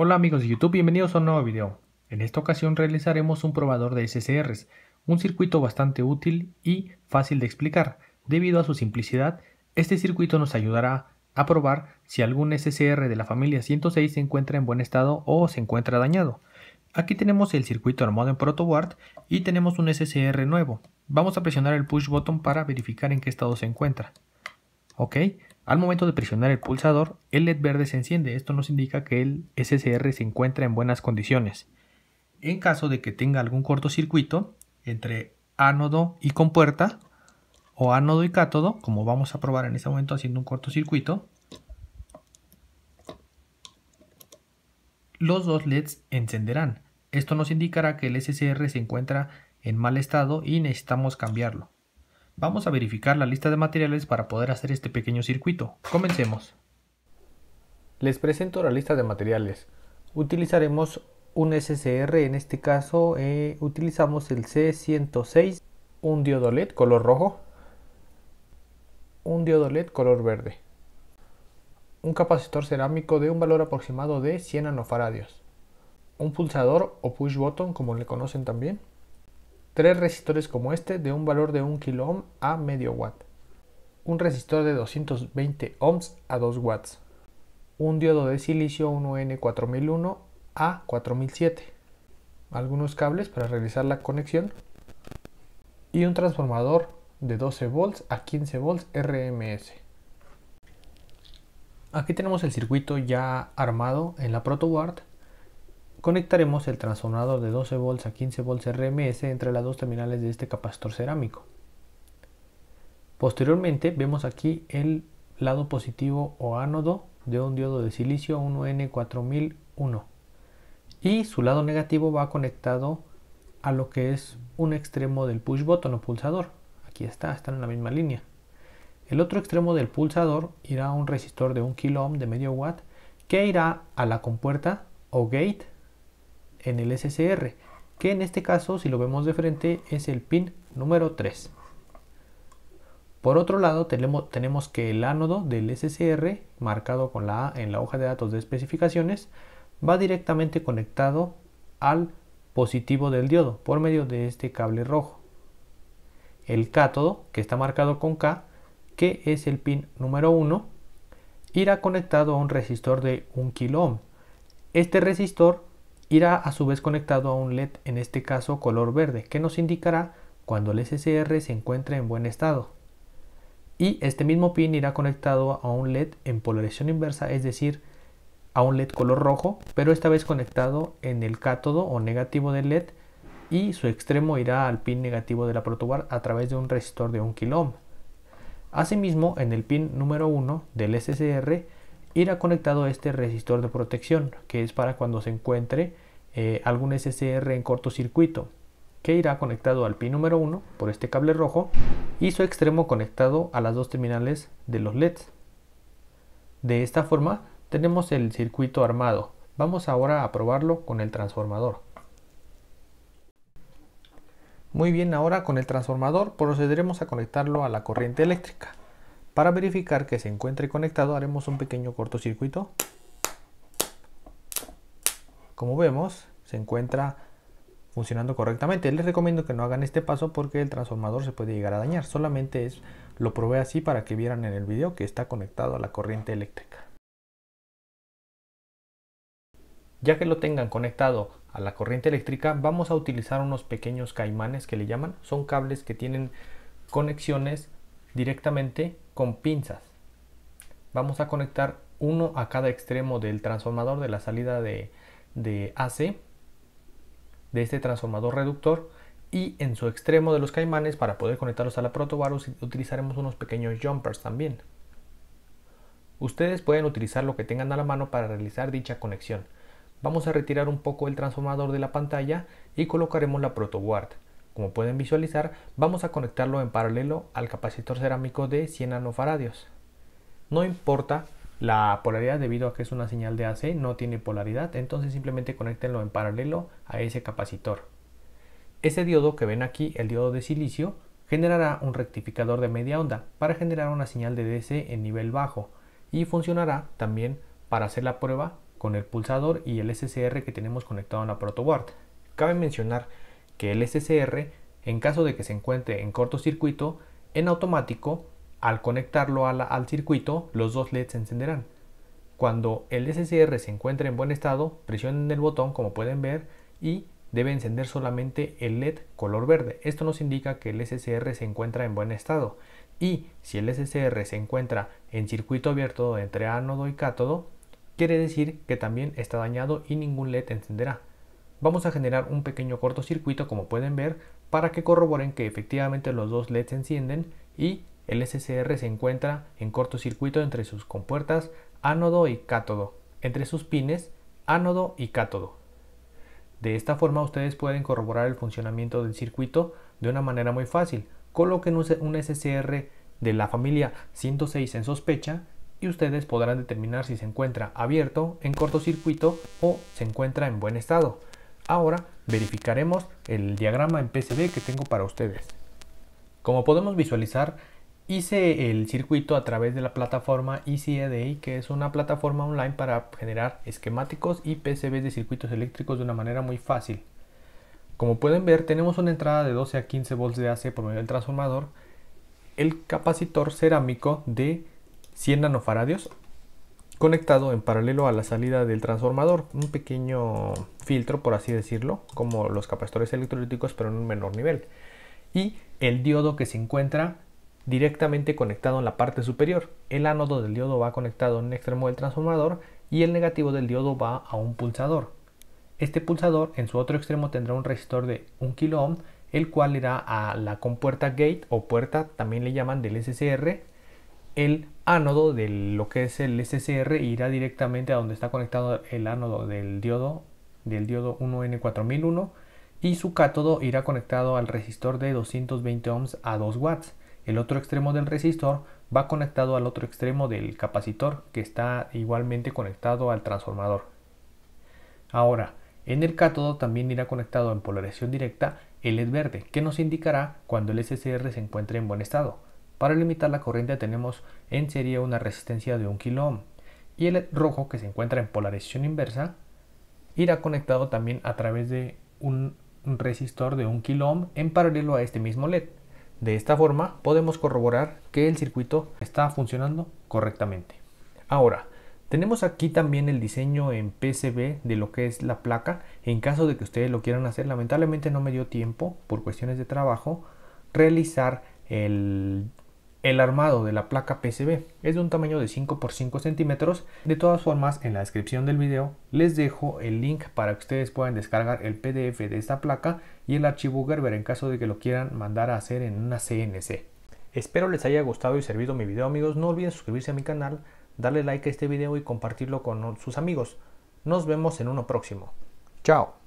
Hola amigos de YouTube, bienvenidos a un nuevo video. En esta ocasión realizaremos un probador de SCRs, un circuito bastante útil y fácil de explicar. Debido a su simplicidad, este circuito nos ayudará a probar si algún SCR de la familia 106 se encuentra en buen estado o se encuentra dañado. Aquí tenemos el circuito armado en protoboard y tenemos un SCR nuevo. Vamos a presionar el push button para verificar en qué estado se encuentra. Ok, al momento de presionar el pulsador, el LED verde se enciende. Esto nos indica que el SCR se encuentra en buenas condiciones. En caso de que tenga algún cortocircuito entre ánodo y compuerta, o ánodo y cátodo, como vamos a probar en este momento haciendo un cortocircuito, los dos LEDs encenderán. Esto nos indicará que el SCR se encuentra en mal estado y necesitamos cambiarlo. Vamos a verificar la lista de materiales para poder hacer este pequeño circuito. Comencemos. Les presento la lista de materiales. Utilizaremos un SCR, en este caso eh, utilizamos el C106, un diodo LED color rojo, un diodo LED color verde, un capacitor cerámico de un valor aproximado de 100 nanofaradios, un pulsador o push button como le conocen también, Tres resistores como este de un valor de 1 kilo a medio watt. Un resistor de 220 ohms a 2 watts. Un diodo de silicio 1N4001 a 4007. Algunos cables para realizar la conexión. Y un transformador de 12 volts a 15 volts RMS. Aquí tenemos el circuito ya armado en la protoboard Conectaremos el transformador de 12 volts a 15 volts RMS entre las dos terminales de este capacitor cerámico. Posteriormente vemos aquí el lado positivo o ánodo de un diodo de silicio 1N4001 y su lado negativo va conectado a lo que es un extremo del push button o pulsador. Aquí está, están en la misma línea. El otro extremo del pulsador irá a un resistor de 1 kilo ohm de medio watt que irá a la compuerta o gate en el SCR, que en este caso, si lo vemos de frente, es el pin número 3. Por otro lado, tenemos, tenemos que el ánodo del SCR, marcado con la A en la hoja de datos de especificaciones, va directamente conectado al positivo del diodo por medio de este cable rojo. El cátodo, que está marcado con K, que es el pin número 1, irá conectado a un resistor de 1 kilo Este resistor irá a su vez conectado a un LED, en este caso color verde, que nos indicará cuando el SCR se encuentre en buen estado. Y este mismo pin irá conectado a un LED en polarización inversa, es decir, a un LED color rojo, pero esta vez conectado en el cátodo o negativo del LED y su extremo irá al pin negativo de la protobar a través de un resistor de 1 kilo Asimismo, en el pin número 1 del SCR irá conectado a este resistor de protección que es para cuando se encuentre eh, algún SCR en cortocircuito que irá conectado al pin número 1 por este cable rojo y su extremo conectado a las dos terminales de los LEDs. De esta forma tenemos el circuito armado. Vamos ahora a probarlo con el transformador. Muy bien, ahora con el transformador procederemos a conectarlo a la corriente eléctrica. Para verificar que se encuentre conectado haremos un pequeño cortocircuito. Como vemos, se encuentra funcionando correctamente. Les recomiendo que no hagan este paso porque el transformador se puede llegar a dañar. Solamente es, lo probé así para que vieran en el video que está conectado a la corriente eléctrica. Ya que lo tengan conectado a la corriente eléctrica, vamos a utilizar unos pequeños caimanes que le llaman. Son cables que tienen conexiones directamente con pinzas. Vamos a conectar uno a cada extremo del transformador de la salida de, de AC, de este transformador reductor, y en su extremo de los caimanes, para poder conectarlos a la protoboard utilizaremos unos pequeños jumpers también. Ustedes pueden utilizar lo que tengan a la mano para realizar dicha conexión. Vamos a retirar un poco el transformador de la pantalla y colocaremos la protoboard. Como pueden visualizar, vamos a conectarlo en paralelo al capacitor cerámico de 100 nanofaradios. No importa la polaridad debido a que es una señal de AC, no tiene polaridad, entonces simplemente conéctenlo en paralelo a ese capacitor. Ese diodo que ven aquí, el diodo de silicio, generará un rectificador de media onda para generar una señal de DC en nivel bajo y funcionará también para hacer la prueba con el pulsador y el SCR que tenemos conectado en la protoboard. Cabe mencionar que el SCR, en caso de que se encuentre en cortocircuito, en automático, al conectarlo al circuito, los dos LEDs se encenderán. Cuando el SCR se encuentre en buen estado, presionen el botón como pueden ver y debe encender solamente el LED color verde. Esto nos indica que el SCR se encuentra en buen estado. Y si el SCR se encuentra en circuito abierto entre ánodo y cátodo, quiere decir que también está dañado y ningún LED encenderá vamos a generar un pequeño cortocircuito como pueden ver para que corroboren que efectivamente los dos LEDs se encienden y el SCR se encuentra en cortocircuito entre sus compuertas ánodo y cátodo, entre sus pines ánodo y cátodo. De esta forma ustedes pueden corroborar el funcionamiento del circuito de una manera muy fácil. Coloquen un SCR de la familia 106 en sospecha y ustedes podrán determinar si se encuentra abierto, en cortocircuito o se encuentra en buen estado. Ahora verificaremos el diagrama en PCB que tengo para ustedes. Como podemos visualizar, hice el circuito a través de la plataforma ECADI, e que es una plataforma online para generar esquemáticos y PCBs de circuitos eléctricos de una manera muy fácil. Como pueden ver, tenemos una entrada de 12 a 15 volts de AC por medio del transformador, el capacitor cerámico de 100 nanofaradios conectado en paralelo a la salida del transformador, un pequeño filtro por así decirlo, como los capacitores electrolíticos pero en un menor nivel. Y el diodo que se encuentra directamente conectado en la parte superior. El ánodo del diodo va conectado en un extremo del transformador y el negativo del diodo va a un pulsador. Este pulsador en su otro extremo tendrá un resistor de 1 kilo ohm, el cual irá a la compuerta gate o puerta, también le llaman del SCR, el ánodo de lo que es el SCR e irá directamente a donde está conectado el ánodo del diodo del diodo 1N4001 y su cátodo irá conectado al resistor de 220 ohms a 2 watts. El otro extremo del resistor va conectado al otro extremo del capacitor que está igualmente conectado al transformador. Ahora, en el cátodo también irá conectado en polarización directa el LED verde que nos indicará cuando el SCR se encuentre en buen estado. Para limitar la corriente tenemos en serie una resistencia de 1 kilo y el rojo que se encuentra en polarización inversa irá conectado también a través de un resistor de 1 kilo en paralelo a este mismo LED. De esta forma podemos corroborar que el circuito está funcionando correctamente. Ahora, tenemos aquí también el diseño en PCB de lo que es la placa. En caso de que ustedes lo quieran hacer, lamentablemente no me dio tiempo por cuestiones de trabajo realizar el el armado de la placa PCB es de un tamaño de 5 x 5 centímetros. De todas formas, en la descripción del video les dejo el link para que ustedes puedan descargar el PDF de esta placa y el archivo Gerber en caso de que lo quieran mandar a hacer en una CNC. Espero les haya gustado y servido mi video amigos. No olviden suscribirse a mi canal, darle like a este video y compartirlo con sus amigos. Nos vemos en uno próximo. Chao.